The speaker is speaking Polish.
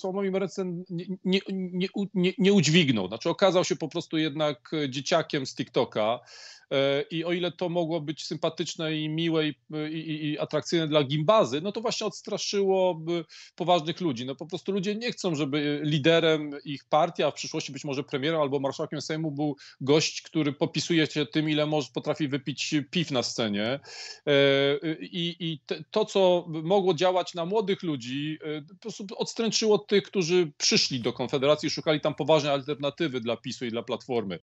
słowo Merecen nie, nie, nie, nie, nie udźwignął. Znaczy okazał się po prostu jednak dzieciakiem z TikToka, E, I o ile to mogło być sympatyczne i miłe i, i, i atrakcyjne dla gimbazy, no to właśnie odstraszyło poważnych ludzi. No po prostu ludzie nie chcą, żeby e, liderem ich partii, a w przyszłości być może premierem albo marszałkiem Sejmu był gość, który popisuje się tym, ile może potrafi wypić piw na scenie. E, I, i to, co mogło działać na młodych ludzi, po prostu odstręczyło tych, którzy przyszli do Konfederacji i szukali tam poważnej alternatywy dla PiSu i dla Platformy.